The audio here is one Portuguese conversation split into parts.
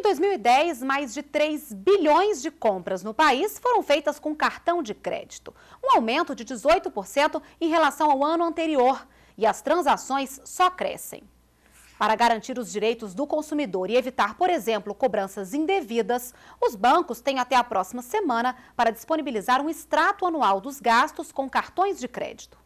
Em 2010, mais de 3 bilhões de compras no país foram feitas com cartão de crédito, um aumento de 18% em relação ao ano anterior. E as transações só crescem. Para garantir os direitos do consumidor e evitar, por exemplo, cobranças indevidas, os bancos têm até a próxima semana para disponibilizar um extrato anual dos gastos com cartões de crédito.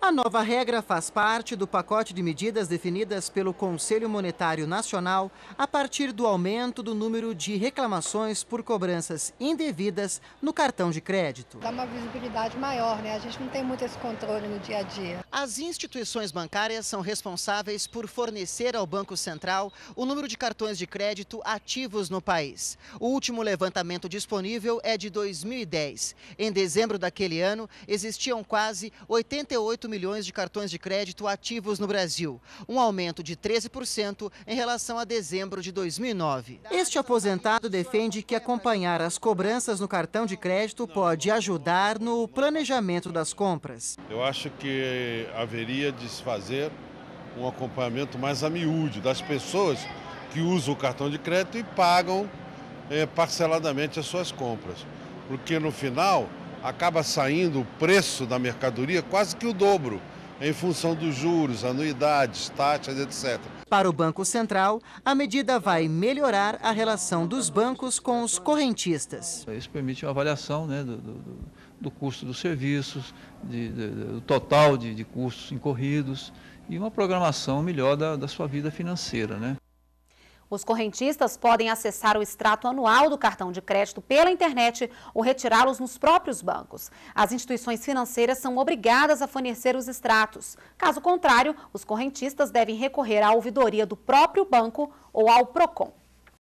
A nova regra faz parte do pacote de medidas definidas pelo Conselho Monetário Nacional a partir do aumento do número de reclamações por cobranças indevidas no cartão de crédito. Dá uma visibilidade maior, né? A gente não tem muito esse controle no dia a dia. As instituições bancárias são responsáveis por fornecer ao Banco Central o número de cartões de crédito ativos no país. O último levantamento disponível é de 2010. Em dezembro daquele ano, existiam quase 88 milhões de cartões de crédito ativos no Brasil, um aumento de 13% em relação a dezembro de 2009. Este aposentado defende que acompanhar as cobranças no cartão de crédito pode ajudar no planejamento das compras. Eu acho que haveria de se fazer um acompanhamento mais a miúde das pessoas que usam o cartão de crédito e pagam é, parceladamente as suas compras. Porque no final acaba saindo o preço da mercadoria quase que o dobro, em função dos juros, anuidades, taxas, etc. Para o Banco Central, a medida vai melhorar a relação dos bancos com os correntistas. Isso permite uma avaliação né, do, do, do, custo dos serviços, de, de, do total de, de, custos incorridos e uma programação melhor da, da sua vida financeira. Né? Os correntistas podem acessar o extrato anual do cartão de crédito pela internet ou retirá-los nos próprios bancos. As instituições financeiras são obrigadas a fornecer os extratos. Caso contrário, os correntistas devem recorrer à ouvidoria do próprio banco ou ao PROCON.